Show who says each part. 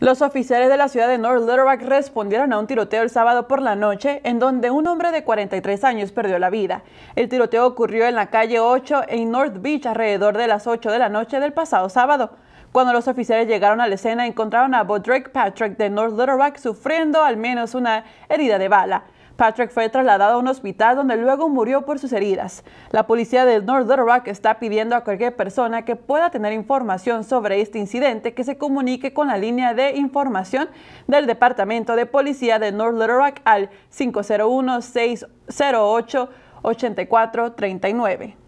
Speaker 1: Los oficiales de la ciudad de North Little Rock respondieron a un tiroteo el sábado por la noche en donde un hombre de 43 años perdió la vida. El tiroteo ocurrió en la calle 8 en North Beach alrededor de las 8 de la noche del pasado sábado. Cuando los oficiales llegaron a la escena encontraron a Bodrick Patrick de North Little Rock sufriendo al menos una herida de bala. Patrick fue trasladado a un hospital donde luego murió por sus heridas. La policía de North Little Rock está pidiendo a cualquier persona que pueda tener información sobre este incidente que se comunique con la línea de información del Departamento de Policía de North Little Rock al 501 608 8439